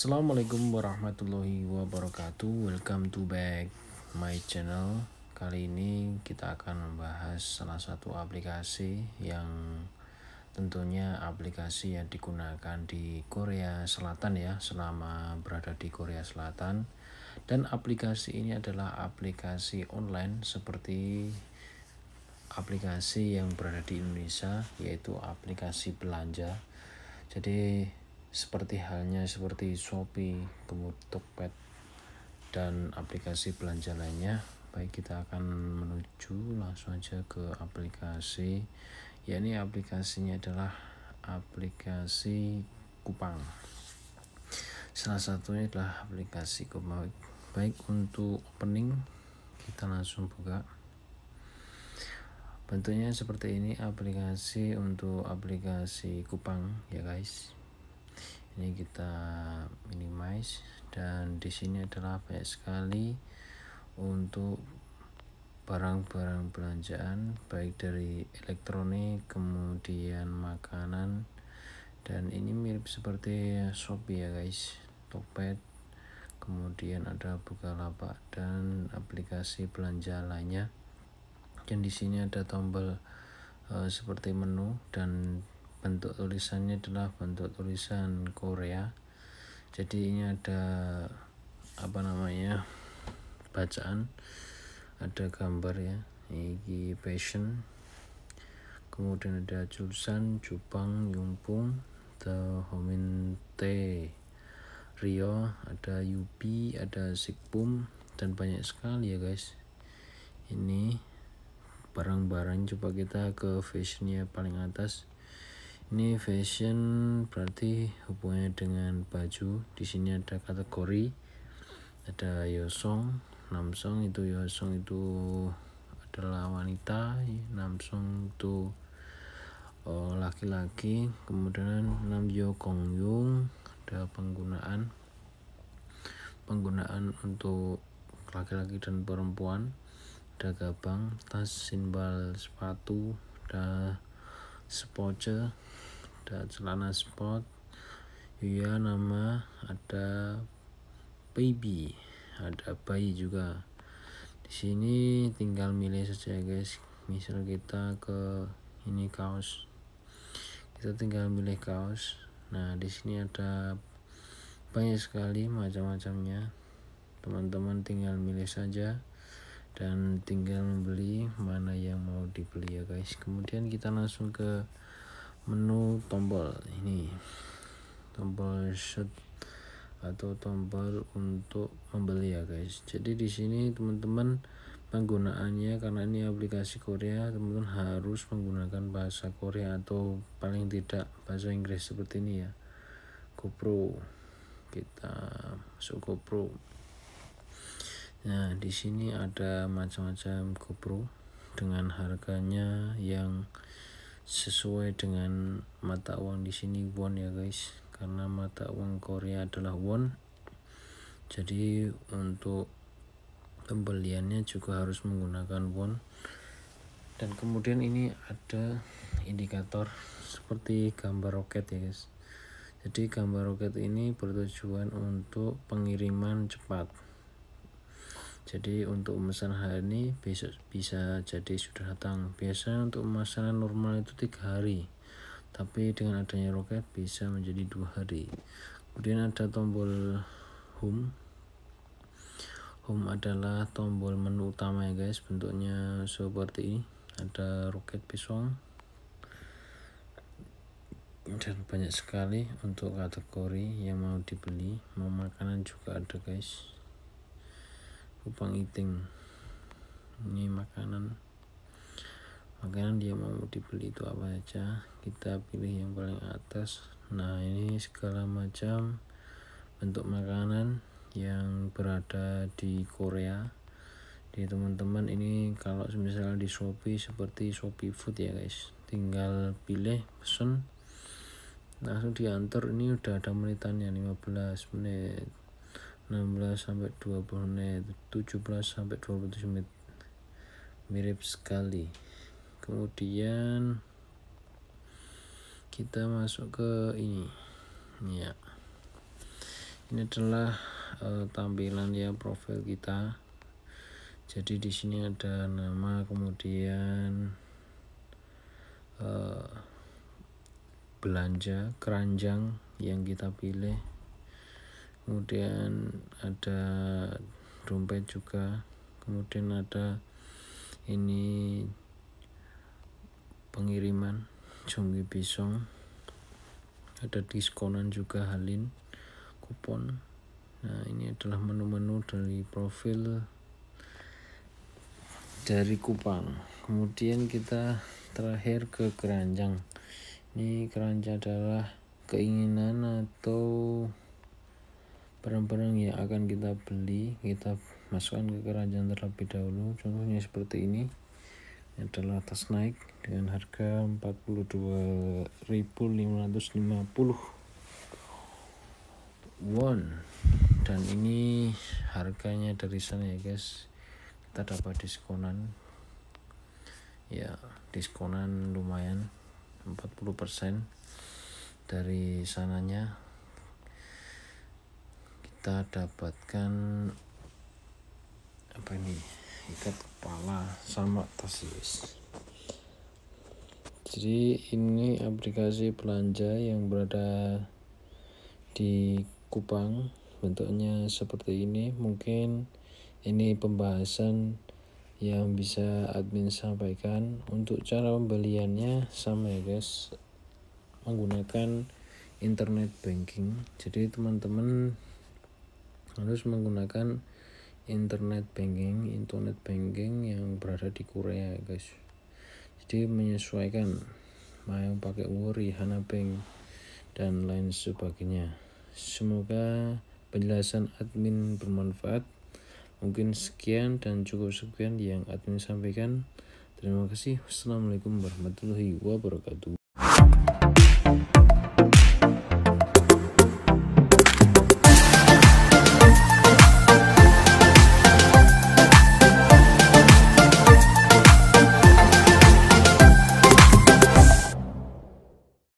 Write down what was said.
Assalamualaikum warahmatullahi wabarakatuh Welcome to back my channel Kali ini kita akan membahas salah satu aplikasi yang tentunya aplikasi yang digunakan di Korea Selatan ya selama berada di Korea Selatan dan aplikasi ini adalah aplikasi online seperti aplikasi yang berada di Indonesia yaitu aplikasi belanja jadi seperti halnya seperti Shopee, kemudian Tokped, dan aplikasi belanja lainnya. Baik, kita akan menuju langsung aja ke aplikasi. Ya, ini aplikasinya adalah aplikasi Kupang. Salah satunya adalah aplikasi Kupang. Baik, untuk opening kita langsung buka. Bentuknya seperti ini aplikasi untuk aplikasi Kupang ya guys ini kita minimize dan di sini adalah banyak sekali untuk barang-barang belanjaan baik dari elektronik kemudian makanan dan ini mirip seperti Shopee ya guys Tokped kemudian ada Bukalapak dan aplikasi belanja lainnya dan di sini ada tombol e, seperti menu dan bentuk tulisannya adalah bentuk tulisan Korea jadi ini ada apa namanya bacaan ada gambar ya ini passion kemudian ada jurusan Jupang Yumpung The Hominte Rio ada Yupi ada Sikpum dan banyak sekali ya guys ini barang-barang coba kita ke fashionnya paling atas ini fashion berarti hubungannya dengan baju di sini ada kategori ada yosong namsong itu yosong itu adalah wanita namsong itu eh, laki-laki oh, kemudian nam yo kongyung ada penggunaan penggunaan untuk laki-laki dan perempuan ada gabang tas simbal sepatu ada sepoce ada celana sport ya nama ada baby ada bayi juga di sini tinggal milih saja guys misal kita ke ini kaos kita tinggal milih kaos nah di sini ada banyak sekali macam-macamnya teman-teman tinggal milih saja dan tinggal membeli mana yang mau dibeli ya guys kemudian kita langsung ke menu tombol ini tombol shot atau tombol untuk membeli ya guys jadi di sini teman-teman penggunaannya karena ini aplikasi Korea teman-teman harus menggunakan bahasa Korea atau paling tidak bahasa Inggris seperti ini ya GoPro kita masuk GoPro nah di sini ada macam-macam GoPro dengan harganya yang sesuai dengan mata uang di sini won ya guys karena mata uang Korea adalah won jadi untuk pembeliannya juga harus menggunakan won dan kemudian ini ada indikator seperti gambar roket ya guys jadi gambar roket ini bertujuan untuk pengiriman cepat jadi untuk pemesanan hari ini besok bisa jadi sudah datang biasanya untuk pemesanan normal itu tiga hari tapi dengan adanya roket bisa menjadi dua hari kemudian ada tombol home home adalah tombol menu utama ya guys bentuknya seperti ini ada roket pisau dan banyak sekali untuk kategori yang mau dibeli mau makanan juga ada guys kupang iting ini makanan makanan dia mau dibeli itu apa aja, kita pilih yang paling atas nah ini segala macam bentuk makanan yang berada di Korea di teman-teman ini kalau misalnya di Shopee seperti Shopee Food ya guys tinggal pilih pesen langsung diantar ini udah ada menitannya 15 menit 16 sampai 20 menit 17 sampai 27 menit mirip sekali kemudian kita masuk ke ini ya ini adalah uh, tampilan ya profil kita jadi di sini ada nama kemudian uh, belanja keranjang yang kita pilih kemudian ada dompet juga kemudian ada ini pengiriman jongi pisong ada diskonan juga Halin kupon nah ini adalah menu-menu dari profil dari Kupang kemudian kita terakhir ke keranjang ini keranjang adalah keinginan atau barang-barang yang akan kita beli kita masukkan ke keranjang terlebih dahulu contohnya seperti ini ini adalah tas naik dengan harga 42.550 won dan ini harganya dari sana ya guys kita dapat diskonan ya diskonan lumayan 40% dari sananya kita dapatkan apa ini ikat kepala sama tas yes. jadi ini aplikasi belanja yang berada di Kupang bentuknya seperti ini mungkin ini pembahasan yang bisa admin sampaikan untuk cara pembeliannya sama ya guys menggunakan internet banking jadi teman-teman harus menggunakan internet banking internet banking yang berada di Korea guys jadi menyesuaikan mau pakai worry Hana Bank dan lain sebagainya semoga penjelasan admin bermanfaat mungkin sekian dan cukup sekian yang admin sampaikan terima kasih wassalamualaikum warahmatullahi wabarakatuh